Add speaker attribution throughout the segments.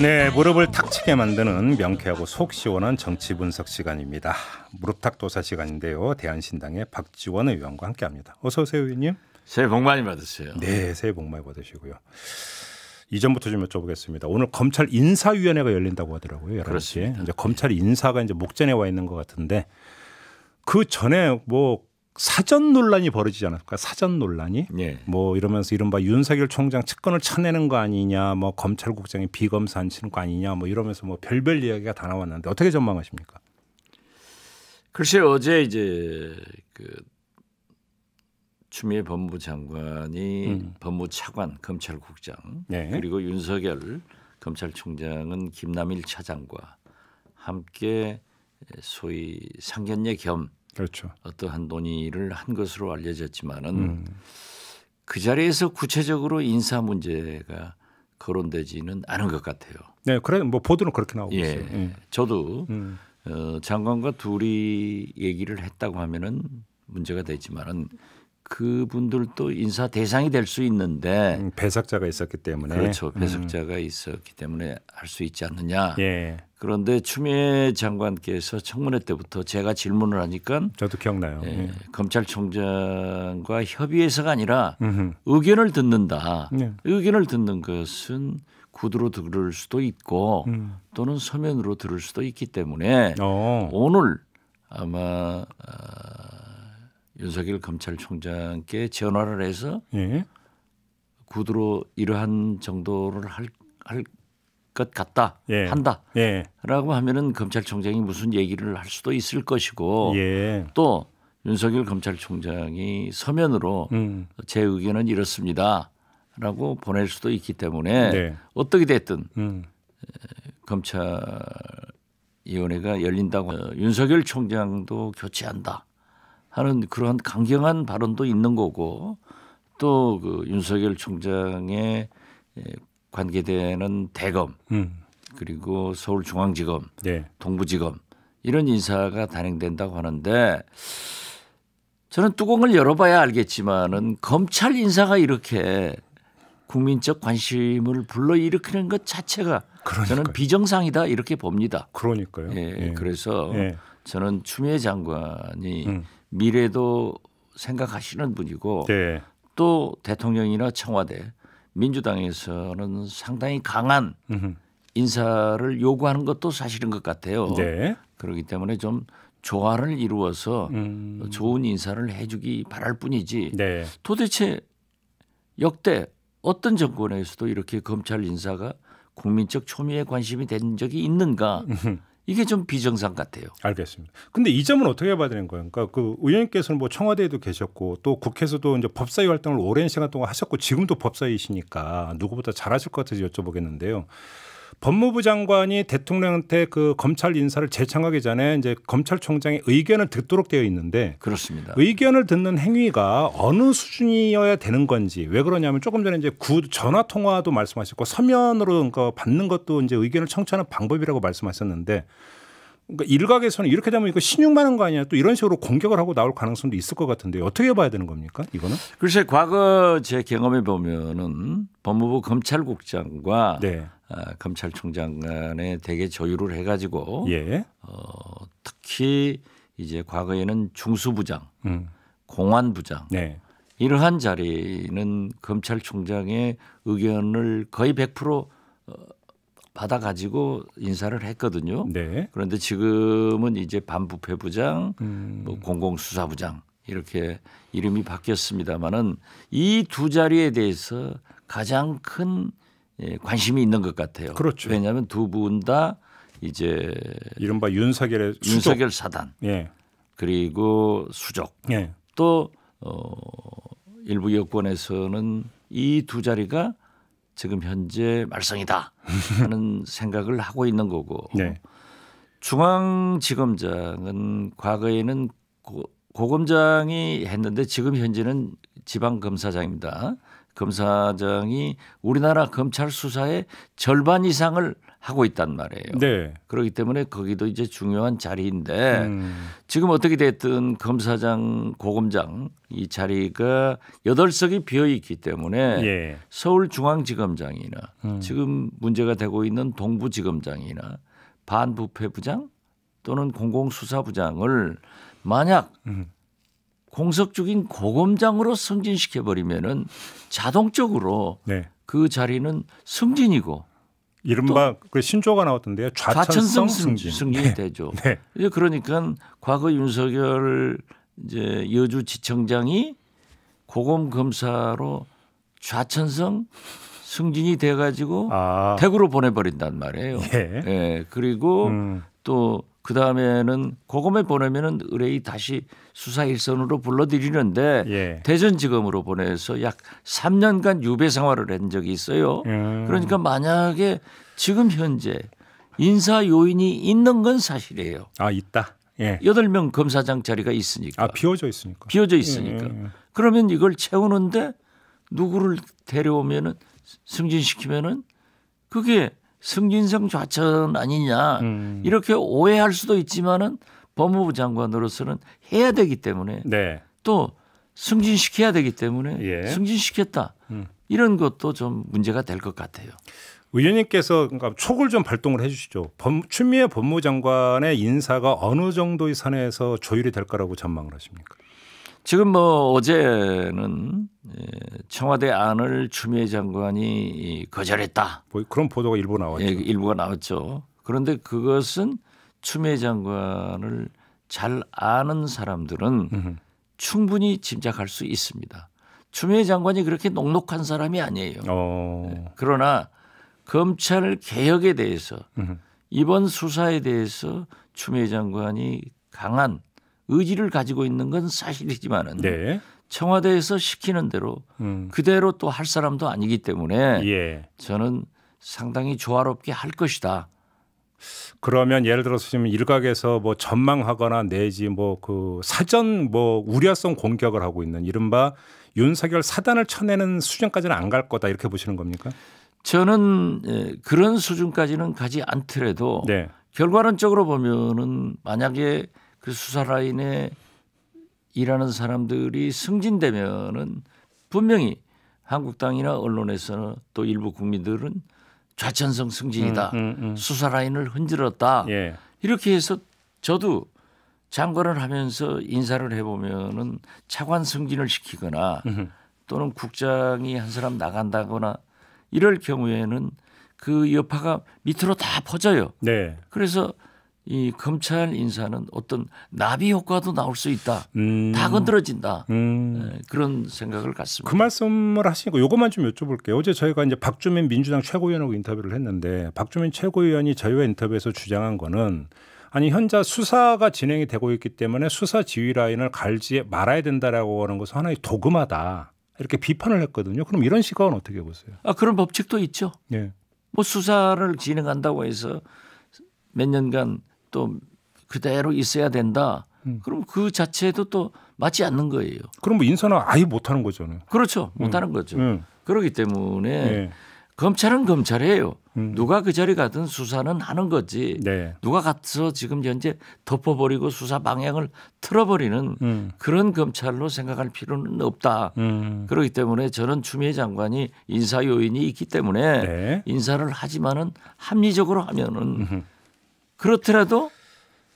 Speaker 1: 네, 무릎을 탁 치게 만드는 명쾌하고 속 시원한 정치 분석 시간입니다. 무릎탁 도사 시간인데요. 대한신당의 박지원 의원과 함께합니다. 어서 오세요, 의원님. 새해 복 많이 받으세요. 네, 새해 복 많이 받으시고요. 이전부터 좀 여쭤보겠습니다. 오늘 검찰 인사위원회가 열린다고 하더라고요. 11시에. 이제 검찰 인사가 이제 목전에 와 있는 것 같은데 그 전에 뭐 사전 논란이 벌어지지 않았을까? 사전 논란이 예. 뭐 이러면서 이른바 윤석열 총장 측근을 쳐내는 거 아니냐, 뭐 검찰국장이 비검사 한치는거 아니냐, 뭐 이러면서 뭐 별별 이야기가 다 나왔는데 어떻게 전망하십니까?
Speaker 2: 글쎄 어제 이제 그 추미애 법무부 장관이 음. 법무차관 검찰국장 네. 그리고 윤석열 검찰총장은 김남일 차장과 함께 소위 상견례 겸 그렇죠. 어떠한 논의를 한 것으로 알려졌지만은 음. 그 자리에서 구체적으로 인사 문제가 거론되지는 않은 것 같아요. 네, 그래 뭐 보도는 그렇게 나오고 예, 있어요. 예. 저도 음. 어, 장관과 둘이 얘기를 했다고 하면은 문제가 되지만은 그분들도 인사 대상이 될 수 있는데 음, 배석자가 있었기 때문에 그렇죠 음. 배석자가 음. 있었기 때문에 할 수 있지 않느냐 예. 그런데 추미애 장관께서 청문회 때부터 제가 질문을 하니까 저도 기억나요. 예, 예. 검찰총장과 협의해서가 아니라 음흠. 의견을 듣는다. 예. 의견을 듣는 것은 구두로 들을 수도 있고 음. 또는 서면으로 들을 수도 있기 때문에 오. 어. 오늘 아마 아, 윤석열 검찰총장께 전화를 해서 예. 구두로 이러한 정도를 할, 할것 같다 예. 한다라고 예. 하면은 검찰총장이 무슨 얘기를 할 수도 있을 것이고 예. 또 윤석열 검찰총장이 서면으로 음. 제 의견은 이렇습니다라고 보낼 수도 있기 때문에 네. 어떻게 됐든 음. 검찰위원회가 열린다고 윤석열 총장도 교체한다 하는 그러한 강경한 발언도 있는 거고 또그 윤석열 총장의 관계되는 대검 음. 그리고 서울중앙지검, 네. 동부지검 이런 인사가 단행된다고 하는데 저는 뚜껑을 열어봐야 알겠지만은 검찰 인사가 이렇게 국민적 관심을 불러일으키는 것 자체가 그러니까요. 저는 비정상이다 이렇게 봅니다. 그러니까요. 예, 예. 그래서 예. 저는 추미애 장관이 음. 미래도 생각하시는 분이고 네. 또 대통령이나 청와대 민주당에서는 상당히 강한 인사를 요구하는 것도 사실인 것 같아요. 네. 그렇기 때문에 좀 조화를 이루어서 음. 좋은 인사를 해주기 바랄 뿐이지 네. 도대체 역대 어떤 정권에서도 이렇게 검찰 인사가 국민적 초미의 관심이 된 적이 있는가 음. 이게 좀 비정상 같아요. 알겠습니다. 근데 이 점은 어떻게 봐야 되는 거예요?
Speaker 1: 그러니까 그 의원님께서는 뭐 청와대에도 계셨고 또 국회에서도 이제 법사위 활동을 오랜 시간 동안 하셨고 지금도 법사위이시니까 누구보다 잘하실 것 같아서 여쭤보겠는데요. 법무부 장관이 대통령한테 그 검찰 인사를 제창하기 전에 이제 검찰총장의 의견을 듣도록 되어 있는데 그렇습니다. 의견을 듣는 행위가 어느 수준이어야 되는 건지 왜 그러냐면 조금 전에 이제 구 전화 통화도 말씀하셨고 서면으로 그니까 받는 것도 이제 의견을 청취하는 방법이라고 말씀하셨는데 그러니까 일각에서는 이렇게 되면 이거 신용만 한거아니냐또 이런 식으로 공격을 하고 나올 가능성도 있을 것 같은데 어떻게 봐야 되는 겁니까 이거는?
Speaker 2: 글쎄 과거 제 경험에 보면은 법무부 검찰국장과 네. 아, 검찰총장 간에 되게 조율을 해가지고 예. 어, 특히 이제 과거에는 중수부장, 음. 공안부장 네. 이러한 자리는 검찰총장의 의견을 거의 100% 어, 받아가지고 인사를 했거든요. 네. 그런데 지금은 이제 반부패부장, 음. 뭐 공공수사부장 이렇게 이름이 바뀌었습니다만은 이 두 자리에 대해서 가장 큰 예, 관심이 있는 것 같아요. 그렇죠. 왜냐하면 두 분 다 이제 이른바 윤석열의 수족. 윤석열 사단, 예. 그리고 수족, 예. 또 어, 일부 여권에서는 이 두 자리가 지금 현재 말썽이다 하는 생각을 하고 있는 거고 네. 중앙지검장은 과거에는 고, 고검장이 했는데 지금 현재는 지방검사장입니다. 검사장이 우리나라 검찰 수사의 절반 이상을 하고 있단 말이에요. 네. 그렇기 때문에 거기도 이제 중요한 자리인데 음. 지금 어떻게 됐든 검사장 고검장 이 자리가 여덟 석이 비어 있기 때문에 예. 서울중앙지검장이나 음. 지금 문제가 되고 있는 동부지검장이나 반부패부장 또는 공공수사부장을 만약 음. 공석 중인 고검장으로 승진시켜 버리면은 자동적으로 네. 그 자리는 승진이고 이른바 그 신조가 나왔던데요. 좌천성, 좌천성 승진. 승진이 네. 되죠. 네. 그러니까 과거 윤석열 이제 여주 지청장이 고검 검사로 좌천성 승진이 돼 가지고 아. 태구로 보내 버린단 말이에요. 예. 예. 그리고 음. 또그 다음에는 고검에 보내면은 의뢰인 다시 수사 일선으로 불러들이는데 예. 대전지검으로 보내서 약 3년간 유배 생활을 한 적이 있어요. 음. 그러니까 만약에 지금 현재 인사 요인이 있는 건 사실이에요. 아 있다. 예. 8명 검사장 자리가 있으니까. 아 비워져 있으니까. 비워져 예, 있으니까. 예, 예, 그러면 이걸 채우는데 누구를 데려오면은 승진시키면은 그게 승진성 좌천 아니냐 음. 이렇게 오해할 수도 있지만은 법무부 장관으로서는 해야 되기 때문에 네. 또 승진시켜야 되기 때문에 예. 승진시켰다 음. 이런 것도 좀 문제가 될 것 같아요. 의원님께서
Speaker 1: 그러니까 촉을 좀 발동을 해주시죠. 범, 추미애 법무장관의 인사가 어느 정도의
Speaker 2: 선에서 조율이 될 거라고 전망을 하십니까? 지금 뭐 어제는 예, 청와대 안을 추미애 장관이 거절했다. 그런 보도가 일부 나왔죠. 예, 일부가 나왔죠. 그런데 그것은 추미애 장관을 잘 아는 사람들은 충분히 짐작할 수 있습니다. 추미애 장관이 그렇게 녹록한 사람이 아니에요. 어. 예, 그러나 검찰 개혁에 대해서 이번 수사에 대해서 추미애 장관이 강한 의지를 가지고 있는 건 사실이지만은 네. 청와대에서 시키는 대로 음. 그대로 또 할 사람도 아니기 때문에 예. 저는 상당히 조화롭게 할 것이다. 그러면 예를 들어서 지금 일각에서 뭐 전망하거나
Speaker 1: 내지 뭐 그 사전 뭐 우려성 공격을 하고 있는 이른바 윤석열
Speaker 2: 사단을 쳐내는 수준까지는 안 갈 거다 이렇게 보시는 겁니까? 저는 예, 그런 수준까지는 가지 않더라도 네. 결과론적으로 보면은 만약에 그 수사라인에 일하는 사람들이 승진되면은 분명히 한국당이나 언론에서는 또 일부 국민들은 좌천성 승진이다. 음, 음, 음. 수사라인을 흔들었다. 예. 이렇게 해서 저도 장관을 하면서 인사를 해보면은 차관 승진을 시키거나 또는 국장이 한 사람 나간다거나 이럴 경우에는 그 여파가 밑으로 다 퍼져요. 네. 그래서 이 검찰 인사는 어떤 나비 효과도 나올 수 있다. 음. 다 건드려진다. 음. 네, 그런 생각을 갖습니다. 그
Speaker 1: 말씀을 하시니까 요것만 좀 여쭤볼게요. 어제 저희가 이제 박주민 민주당 최고위원하고 인터뷰를 했는데 박주민 최고위원이 저희와 인터뷰에서 주장한 거는 아니 현재 수사가 진행이 되고 있기 때문에 수사 지휘 라인을 갈지 말아야 된다라고 하는 것은 하나의 도금마다 이렇게 비판을 했거든요. 그럼 이런 시각은 어떻게 보세요?
Speaker 2: 아 그런 법칙도 있죠. 예. 뭐 수사를 진행한다고 해서 몇 년간 또 그대로 있어야 된다. 음. 그럼 그 자체도 또 맞지 않는 거예요. 그럼 뭐 인사는 아예 못하는 거잖아요. 그렇죠. 음. 못하는 음. 거죠. 음. 그렇기 때문에 네. 검찰은 검찰이에요. 음. 누가 그 자리 가든 수사는 하는 거지. 네. 누가 가서 지금 현재 덮어버리고 수사 방향을 틀어버리는 음. 그런 검찰로 생각할 필요는 없다. 그렇기 때문에 저는 추미애 장관이 인사 요인이 있기 때문에 네. 인사를 하지만은 합리적으로 하면은 그렇더라도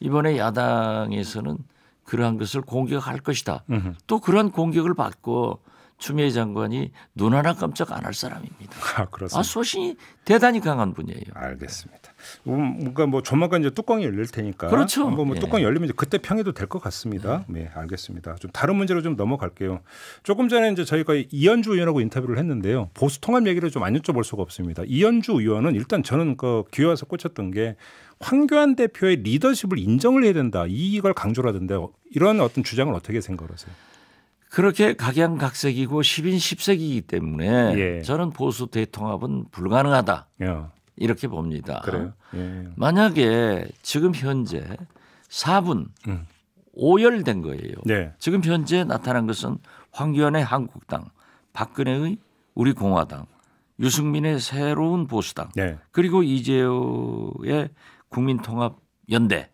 Speaker 2: 이번에 야당에서는 그러한 것을 공격할 것이다. 으흠. 또 그러한 공격을 받고 추미애 장관이 눈 하나 깜짝 안 할 사람입니다. 아, 그렇습니다. 아, 소신이 대단히 강한 분이에요. 알겠습니다.
Speaker 1: 음, 뭔가 뭐 조만간 이제 뚜껑이 열릴 테니까. 그렇죠. 뭐 예. 뚜껑이
Speaker 2: 열리면 이제 그때 평해도
Speaker 1: 될 것 같습니다. 네. 네, 알겠습니다. 좀 다른 문제로 좀 넘어갈게요. 조금 전에 이제 저희가 이현주 의원하고 인터뷰를 했는데요. 보수 통합 얘기를 좀 안 여쭤볼 수가 없습니다. 이현주 의원은 일단 저는 그 귀화에서 꽂혔던 게 황교안 대표의 리더십을 인정을 해야 된다. 이걸 강조를
Speaker 2: 하던데 이런 어떤 주장을 어떻게 생각하세요? 그렇게 각양각색이고 10인 10색이기 때문에 예. 저는 보수 대통합은 불가능하다. 야. 예. 이렇게 봅니다. 예. 만약에 지금 현재 4분 음. 오열된 거예요. 네. 지금 현재 나타난 것은 황교안의 한국당, 박근혜의 우리 공화당, 유승민의 새로운 보수당, 네. 그리고 이재호의 국민통합연대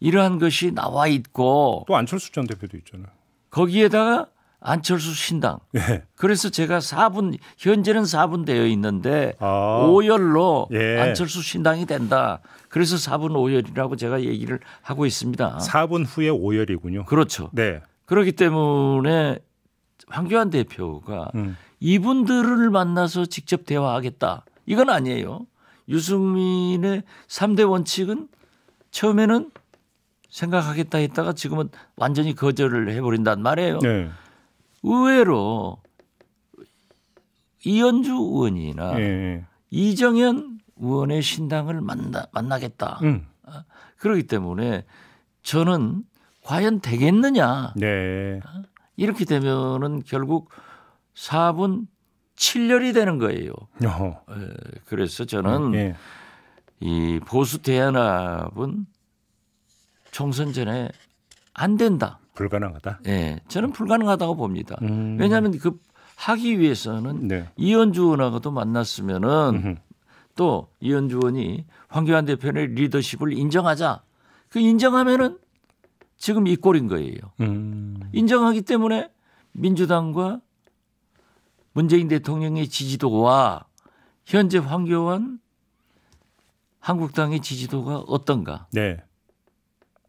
Speaker 2: 이러한 것이 나와 있고 또 안철수 전 대표도 있잖아요. 거기에다가 안철수 신당. 예. 그래서 제가 4분 현재는 4분 되어 있는데 아. 5열로 예. 안철수 신당이 된다. 그래서 4분 5열이라고 제가 얘기를 하고 있습니다. 4분 후에 5열이군요. 그렇죠. 네. 그렇기 때문에 황교안 대표가 음. 이분들을 만나서 직접 대화하겠다. 이건 아니에요. 유승민의 3대 원칙은 처음에는 생각하겠다 했다가 지금은 완전히 거절을 해버린단 말이에요. 네. 의외로 이현주 의원이나 네. 이정현 의원의 신당을 만나, 만나겠다. 음. 어? 그러기 때문에 저는 과연 되겠느냐. 네. 어? 이렇게 되면은 결국 4분 7열이 되는 거예요. 어허. 예, 그래서 저는 네. 예. 이 보수 대연합은 총선 전에 안 된다. 불가능하다. 예, 네, 저는 불가능하다고 봅니다. 음. 왜냐하면 그 하기 위해서는 네. 이현주 의원하고도 만났으면은 음흠. 또 이현주 의원이 황교안 대표의 리더십을 인정하자. 그 인정하면은 지금 이 꼴인 거예요. 음. 인정하기 때문에 민주당과 문재인 대통령의 지지도와 현재 황교안 한국당의 지지도가 어떤가. 네.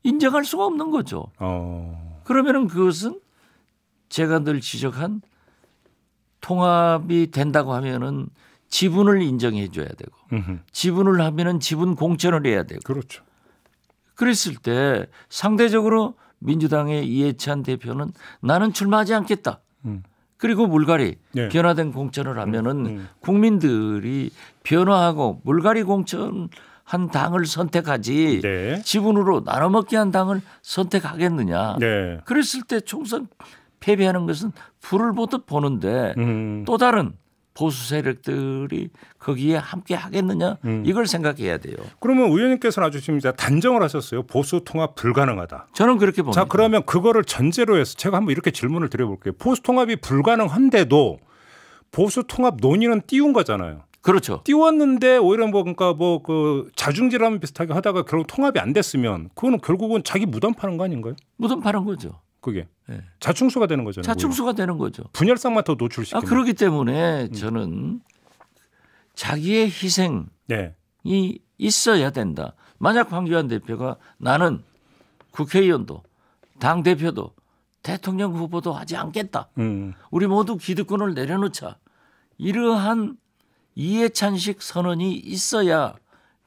Speaker 2: 인정할 수가 없는 거죠. 어. 그러면은 그것은 제가 늘 지적한 통합이 된다고 하면은 지분을 인정해 줘야 되고 음흠. 지분을 하면은 지분 공천을 해야 되고 그렇죠. 그랬을 때 상대적으로 민주당의 이해찬 대표는 나는 출마하지 않겠다. 음. 그리고 물갈이 네. 변화된 공천을 하면은 음, 음. 국민들이 변화하고 물갈이 공천 한 당을 선택하지 네. 지분으로 나눠먹기 한 당을 선택하겠느냐. 네. 그랬을 때 총선 패배하는 것은 불을 보듯 보는데 음. 또 다른 보수 세력들이 거기에 함께 하겠느냐 음. 이걸
Speaker 1: 생각해야 돼요. 그러면 의원님께서는 아주 지금 단정을 하셨어요. 보수 통합 불가능하다. 저는 그렇게 봅니다. 자 그러면 그거를 전제로 해서 제가 한번 이렇게 질문을 드려볼게요. 보수 통합이 불가능한데도 보수 통합 논의는 띄운 거잖아요. 그렇죠. 띄웠는데 오히려 뭐 그러니까 뭐그 자중질환 비슷하게 하다가 결국 통합이 안 됐으면 그거는 결국은 자기 무덤 파는 거 아닌가요?
Speaker 2: 무덤 파는 거죠. 그게 네. 자충수가 되는 거잖 자충수가 오히려. 되는 거죠. 분열상만 더 노출시키는. 아, 그렇기 때문에 음. 저는 음. 자기의 희생이 네. 있어야 된다. 만약 황교안 대표가 나는 국회의원도 당 대표도 대통령 후보도 하지 않겠다. 음. 우리 모두 기득권을 내려놓자. 이러한 이해찬식 선언이 있어야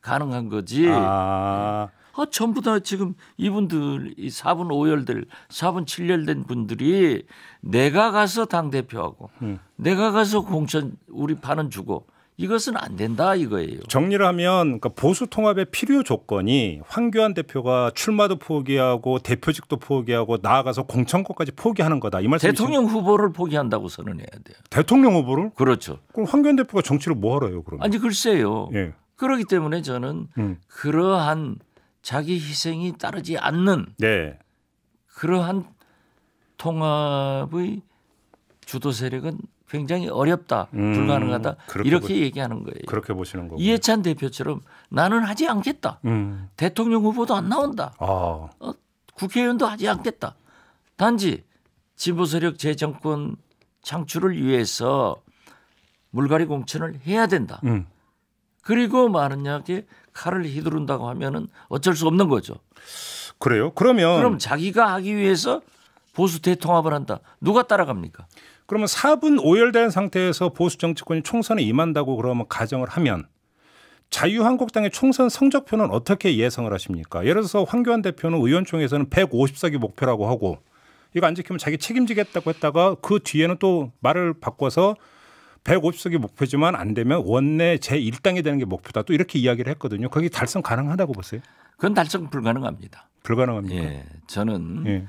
Speaker 2: 가능한 거지. 아. 아, 전부 다 지금 이분들, 이 4분 5열들, 4분 7열된 분들이 내가 가서 당대표하고 음. 내가 가서 공천 우리 반은 주고 이것은 안 된다 이거예요. 정리를 하면
Speaker 1: 그러니까 보수 통합의 필요 조건이 황교안 대표가 출마도 포기하고 대표직도 포기하고 나아가서 공천권까지 포기하는 거다 이 말씀. 대통령 있습 후보를 포기한다고 선언해야 돼요. 대통령 후보를? 그렇죠. 그럼 황교안 대표가 정치를 뭐 하러요 그러면? 아니 글쎄요. 예.
Speaker 2: 그렇기 때문에 저는 음. 그러한 자기 희생이 따르지 않는 네. 그러한 통합의 주도 세력은 굉장히 어렵다, 음, 불가능하다 이렇게 보, 얘기하는 거예요. 그렇게 보시는 거고 이해찬 대표처럼 나는 하지 않겠다. 음. 대통령 후보도 안 나온다. 아. 어, 국회의원도 하지 않겠다. 단지 진보 세력 재정권 창출을 위해서 물갈이 공천을 해야 된다. 음. 그리고 만약에 칼을 휘두른다고 하면은 어쩔 수 없는 거죠. 그래요? 그러면 그럼 자기가 하기 위해서 보수 대통합을 한다. 누가 따라갑니까? 그러면 삽분 오열된
Speaker 1: 상태에서 보수 정치권이 총선에 임한다고 그러면 가정을 하면 자유한국당의 총선 성적표는 어떻게 예상을 하십니까? 예를 들어서 황교안 대표는 의원총회에서는 1 5 0석이 목표라고 하고 이거 안 지키면 자기 책임지겠다고 했다가 그 뒤에는 또 말을 바꿔서 150석이 목표지만 안 되면 원내 제1당이 되는 게 목표다. 또 이렇게 이야기를
Speaker 2: 했거든요. 거기 달성 가능하다고 보세요? 그건 달성 불가능합니다. 불가능합니다. 예, 저는 예.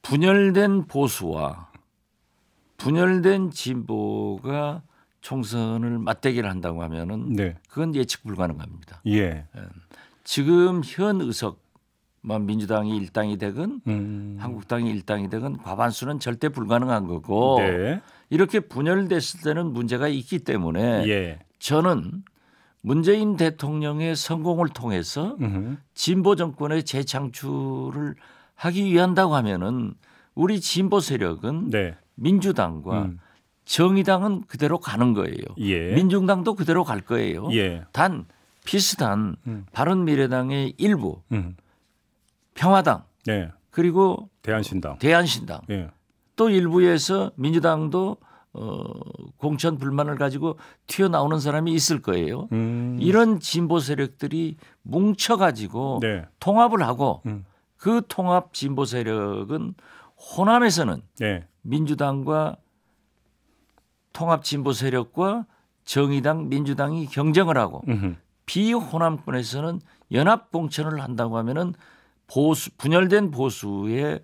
Speaker 2: 분열된 보수와 분열된 진보가 총선을 맞대기를 한다고 하면은 네. 그건 예측 불가능합니다. 예. 예. 지금 현의석뭐 민주당이 일당이 되건 음. 한국당이 일당이 되건 과반수는 절대 불가능한 거고 네. 이렇게 분열됐을 때는 문제가 있기 때문에 예. 저는 문재인 대통령의 성공을 통해서 음흠. 진보 정권의 재창출을 하기 위한다고 하면은 우리 진보 세력은 네. 민주당과 음. 정의당은 그대로 가는 거예요. 예. 민중당도 그대로 갈 거예요. 예. 단 비슷한 음. 바른미래당의 일부 음. 평화당 예. 그리고 대한신당 대한신당 예. 또 일부에서 민주당도 어, 공천 불만을 가지고 튀어나오는 사람이 있을 거예요. 음. 이런 진보 세력들이 뭉쳐가지고 네. 통합을 하고 음. 그 통합 진보 세력은 호남에서는 네. 민주당과 통합진보 세력과 정의당, 민주당이 경쟁을 하고 으흠. 비호남권에서는 연합 봉천을 한다고 하면은 보수 분열된 보수의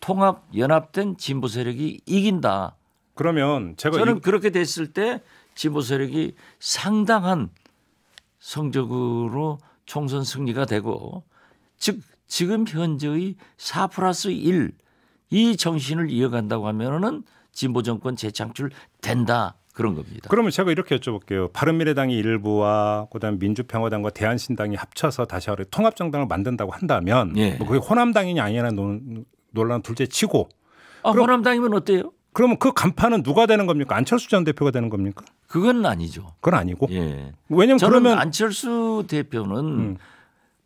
Speaker 2: 통합 연합된 진보 세력이 이긴다. 그러면 제가 저는 이... 그렇게 됐을 때 진보 세력이 상당한 성적으로 총선 승리가 되고 즉 지금 현재의 4 플러스 1이 정신을 이어간다고 하면은 진보 정권 재창출 된다. 그런 겁니다. 그러면 제가 이렇게 여쭤볼게요. 바른미래당이
Speaker 1: 일부와 그다음 민주평화당과 대한신당이 합쳐서 다시 하루 통합정당을 만든다고 한다면 예. 뭐 그게 호남당이냐 아니냐 논란 둘째 치고 아, 그럼, 호남당이면 어때요? 그러면 그 간판은 누가 되는 겁니까? 안철수 전 대표가 되는 겁니까? 그건 아니죠. 그건 아니고. 예.
Speaker 2: 왜냐면 그러면 안철수 대표는 음.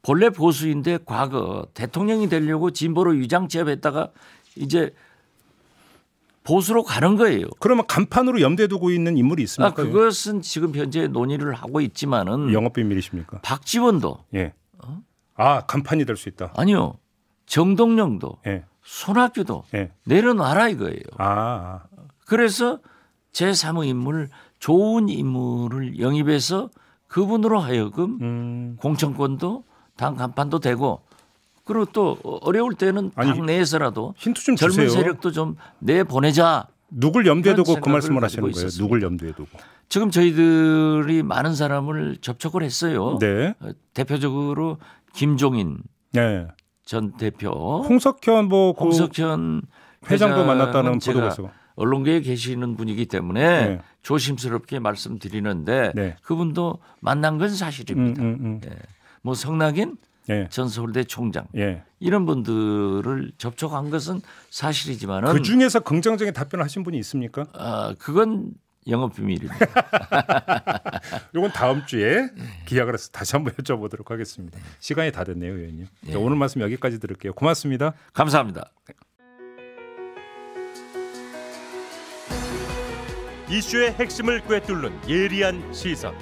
Speaker 2: 본래 보수인데 과거 대통령이 되려고 진보로 위장 취업했다가 이제 보수로 가는 거예요. 그러면 간판으로 염두에 두고 있는 인물이 있습니까? 아, 그것은 지금 현재 논의를 하고 있지만은 영업 비밀이십니까? 박지원도 예. 어? 아 간판이 될 수 있다. 아니요. 정동영도 예. 손학규도 예. 내려놔라 이거예요. 아. 그래서 제3의 인물 좋은 인물을 영입해서 그분으로 하여금 음. 공천권도 당 간판도 되고 그리고 또 어려울 때는 아니, 당내에서라도 젊은 주세요. 세력도 좀 내보내자. 누굴 염두에 두고 그 말씀을 하시는 거예요? 누굴 염두에 두고. 지금 저희들이 많은 사람을 접촉을 했어요. 네. 어, 대표적으로 김종인 네. 전 대표.
Speaker 1: 홍석현 뭐 그 홍석현
Speaker 2: 회장도 만났다는 보도에서. 언론계에 계시는 분이기 때문에 네. 조심스럽게 말씀드리는데 네. 그분도 만난 건 사실입니다. 음, 음, 음. 예. 뭐 성낙인 예. 전 서울대 총장 예. 이런 분들을 접촉한 것은 사실이지만그 중에서 긍정적인 답변을 하신 분이 있습니까? 아 그건 영업 비밀입니다. 이건 다음 주에
Speaker 1: 기약을 해서 다시 한번 여쭤보도록 하겠습니다. 시간이 다 됐네요, 의원님. 예. 오늘 말씀 여기까지 들을게요. 고맙습니다.
Speaker 2: 감사합니다. 이슈의 핵심을 꿰뚫는 예리한 시선,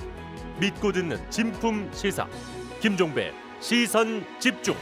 Speaker 2: 믿고 듣는
Speaker 1: 진품 시사, 김종배. 시선 집중.